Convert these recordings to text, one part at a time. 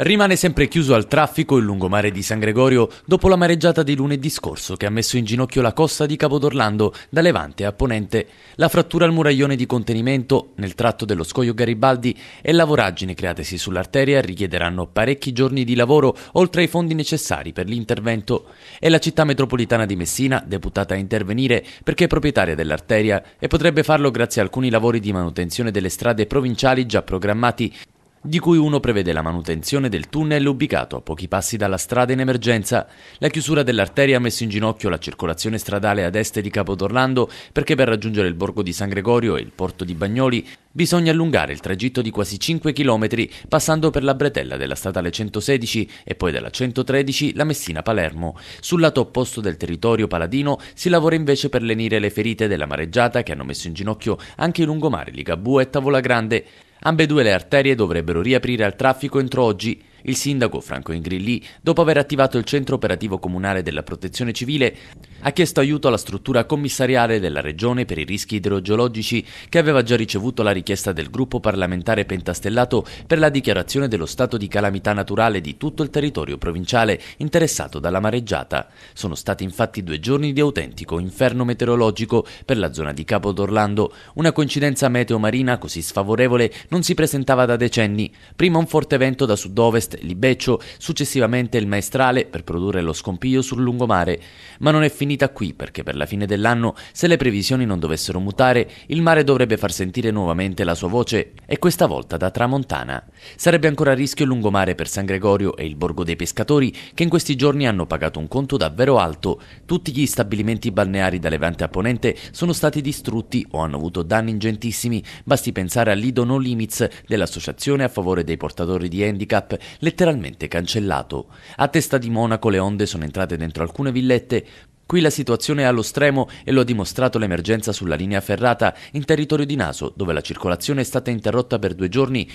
Rimane sempre chiuso al traffico il lungomare di San Gregorio dopo la mareggiata di lunedì scorso che ha messo in ginocchio la costa di Capodorlando da Levante a Ponente, la frattura al muraglione di contenimento nel tratto dello scoglio Garibaldi e la voragine createsi sull'arteria richiederanno parecchi giorni di lavoro oltre ai fondi necessari per l'intervento. È la città metropolitana di Messina deputata a intervenire perché è proprietaria dell'arteria e potrebbe farlo grazie a alcuni lavori di manutenzione delle strade provinciali già programmati di cui uno prevede la manutenzione del tunnel ubicato a pochi passi dalla strada in emergenza, la chiusura dell'arteria ha messo in ginocchio la circolazione stradale ad est di Capodorlando perché per raggiungere il borgo di San Gregorio e il porto di Bagnoli bisogna allungare il tragitto di quasi 5 km passando per la bretella della statale 116 e poi della 113 la Messina-Palermo. Sul lato opposto del territorio paladino si lavora invece per lenire le ferite della mareggiata che hanno messo in ginocchio anche i lungomari Ligabue e Tavola Grande. Ambedue le arterie dovrebbero riaprire al traffico entro oggi il sindaco Franco Ingrilli, dopo aver attivato il centro operativo comunale della protezione civile, ha chiesto aiuto alla struttura commissariale della regione per i rischi idrogeologici che aveva già ricevuto la richiesta del gruppo parlamentare pentastellato per la dichiarazione dello stato di calamità naturale di tutto il territorio provinciale interessato dalla mareggiata. Sono stati infatti due giorni di autentico inferno meteorologico per la zona di Capo d'Orlando, una coincidenza meteo marina così sfavorevole non si presentava da decenni, prima un forte vento da sud-ovest ovest, Libeccio, successivamente il Maestrale per produrre lo scompiglio sul lungomare. Ma non è finita qui perché per la fine dell'anno, se le previsioni non dovessero mutare, il mare dovrebbe far sentire nuovamente la sua voce e questa volta da tramontana. Sarebbe ancora a rischio il lungomare per San Gregorio e il Borgo dei Pescatori che in questi giorni hanno pagato un conto davvero alto. Tutti gli stabilimenti balneari da Levante a Ponente sono stati distrutti o hanno avuto danni ingentissimi, basti pensare all'Ido No Limits dell'associazione a favore dei portatori di handicap, letteralmente cancellato. A Testa di Monaco le onde sono entrate dentro alcune villette Qui la situazione è allo stremo e lo ha dimostrato l'emergenza sulla linea ferrata in territorio di Naso, dove la circolazione è stata interrotta per due giorni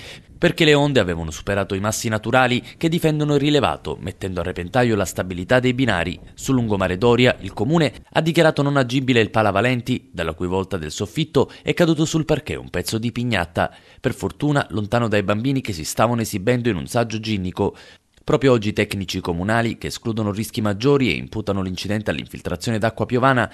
perché le onde avevano superato i massi naturali che difendono il rilevato, mettendo a repentaglio la stabilità dei binari. Sul lungomare Doria, il comune ha dichiarato non agibile il palavalenti, dalla cui volta del soffitto è caduto sul parquet un pezzo di pignatta, per fortuna lontano dai bambini che si stavano esibendo in un saggio ginnico. Proprio oggi i tecnici comunali, che escludono rischi maggiori e imputano l'incidente all'infiltrazione d'acqua piovana,